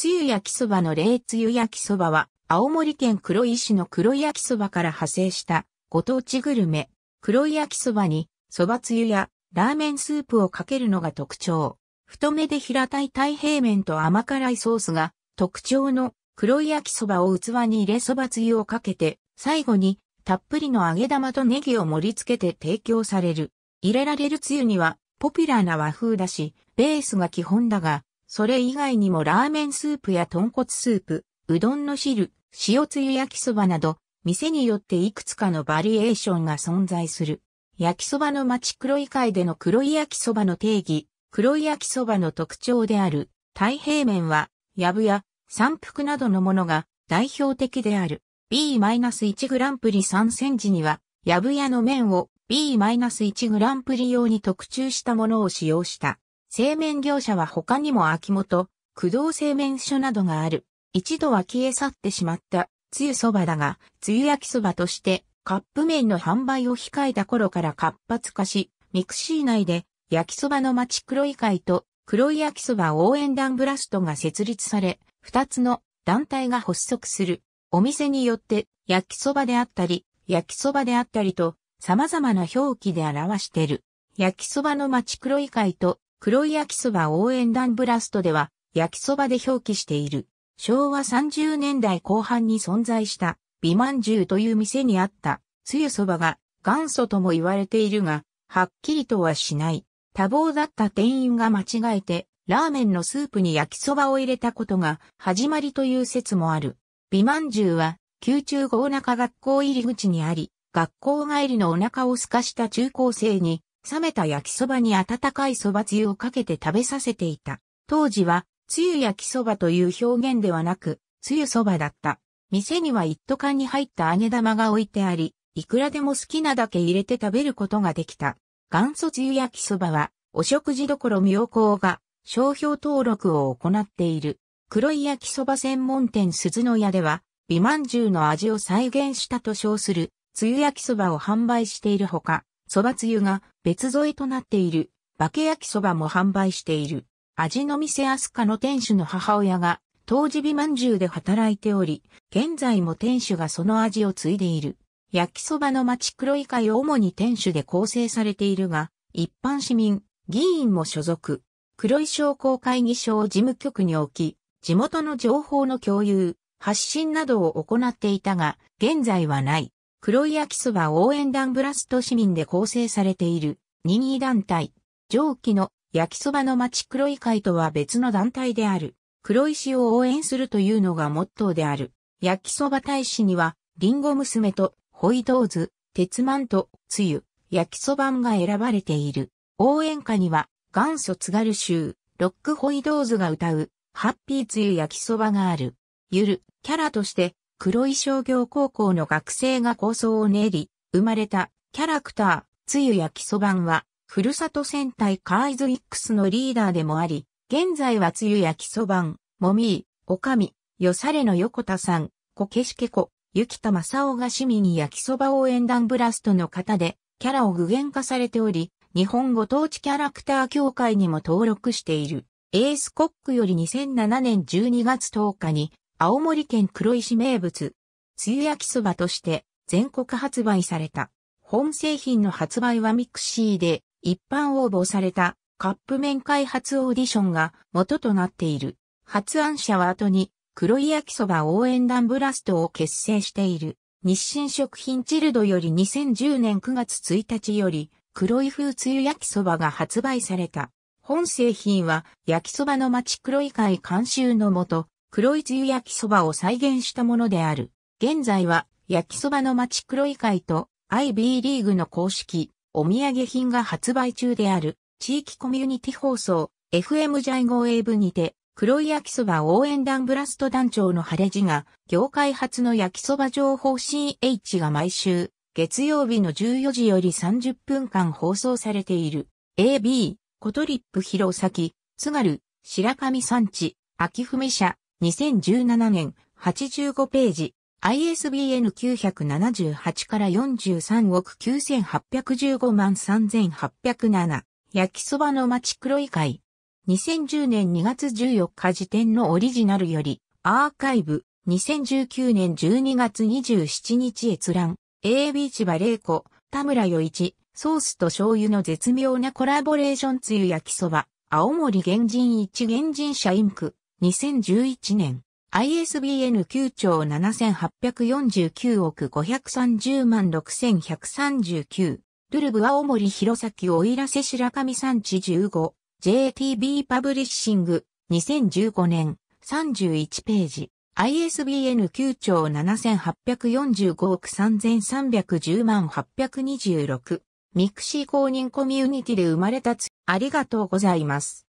つゆ焼きそばの冷つゆ焼きそばは、青森県黒井市の黒焼きそばから派生したご当地グルメ、黒い焼きそばに、そばつゆやラーメンスープをかけるのが特徴。太めで平たい太平麺と甘辛いソースが特徴の黒い焼きそばを器に入れそばつゆをかけて、最後にたっぷりの揚げ玉とネギを盛り付けて提供される。入れられるつゆにはポピュラーな和風だし、ベースが基本だが、それ以外にもラーメンスープや豚骨スープ、うどんの汁、塩つゆ焼きそばなど、店によっていくつかのバリエーションが存在する。焼きそばの町黒い会での黒い焼きそばの定義、黒い焼きそばの特徴である、太平面は、やぶや、三福などのものが代表的である。B-1 グランプリ3戦時には、やぶやの面を B-1 グランプリ用に特注したものを使用した。製麺業者は他にも秋元、駆動製麺所などがある。一度は消え去ってしまった、つゆそばだが、つゆ焼きそばとして、カップ麺の販売を控えた頃から活発化し、ミクシー内で、焼きそばの町黒い会と、黒い焼きそば応援団ブラストが設立され、二つの団体が発足する。お店によって、焼きそばであったり、焼きそばであったりと、様々な表記で表している。焼きそばの町黒い会と、黒い焼きそば応援団ブラストでは、焼きそばで表記している。昭和30年代後半に存在した、美饅頭という店にあった、つゆそばが元祖とも言われているが、はっきりとはしない。多忙だった店員が間違えて、ラーメンのスープに焼きそばを入れたことが始まりという説もある。美饅頭は、宮中豪中学校入り口にあり、学校帰りのお腹を空かした中高生に冷めた焼きそばに温かいそばつゆをかけて食べさせていた。当時は、つゆ焼きそばという表現ではなく、つゆそばだった。店には一斗缶に入った揚げ玉が置いてあり、いくらでも好きなだけ入れて食べることができた。元祖つゆ焼きそばは、お食事どころ妙高が商標登録を行っている。黒い焼きそば専門店鈴の屋では、美饅頭の味を再現したと称する、つゆ焼きそばを販売しているほか、蕎麦つゆが別添えとなっている、化け焼き蕎麦も販売している。味の店アスカの店主の母親が、当時美饅頭で働いており、現在も店主がその味を継いでいる。焼きそばの町黒い会を主に店主で構成されているが、一般市民、議員も所属。黒井商工会議所を事務局に置き、地元の情報の共有、発信などを行っていたが、現在はない。黒い焼きそば応援団ブラスト市民で構成されている任意団体。上記の焼きそばの町黒い会とは別の団体である。黒石を応援するというのがモットーである。焼きそば大使には、リンゴ娘と、ホイドーズ、鉄マンと、つゆ、焼きそばんが選ばれている。応援歌には、元祖津軽州、ロックホイドーズが歌う、ハッピーつゆ焼きそばがある。ゆる、キャラとして、黒井商業高校の学生が構想を練り、生まれたキャラクター、つゆやそば版は、ふるさと戦隊カーイズイックスのリーダーでもあり、現在はつゆや基礎版、もみー、おかみ、よされの横田さん、こけしけこ、ゆきたまさおが市民焼きそば応援団ブラストの方で、キャラを具現化されており、日本ご当地キャラクター協会にも登録している。エースコックより2007年12月10日に青森県黒石名物、つゆ焼きそばとして全国発売された。本製品の発売はミクシーで一般応募されたカップ麺開発オーディションが元となっている。発案者は後に黒い焼きそば応援団ブラストを結成している。日清食品チルドより2010年9月1日より黒い風つゆ焼きそばが発売された。本製品は焼きそばの町黒い会監修のもと、黒いつゆ焼きそばを再現したものである。現在は焼きそばの町黒い会と IB リーグの公式、お土産品が発売中である、地域コミュニティ放送、FM ジャイゴウエーブにて、黒い焼きそば応援団ブラスト団長の晴れ地が、業界初の焼きそば情報 CH が毎週、月曜日の14時より30分間放送されている。AB、コトリップ広崎、津軽、白神山地、秋文社、2017年85ページ ISBN 978から43億9815万3807焼きそばの町黒い会2010年2月14日時点のオリジナルよりアーカイブ2019年12月27日閲覧 A b 千葉玲子田村与一ソースと醤油の絶妙なコラボレーションつゆ焼きそば青森原人一原人社インク2011年、ISBN 9兆7849億530万6139、ルルブ青森弘前おいらせ白神山地15、JTB パブリッシング、2015年、31ページ。ISBN 9兆7845億3310万826。ミクシー公認コミュニティで生まれたつ、ありがとうございます。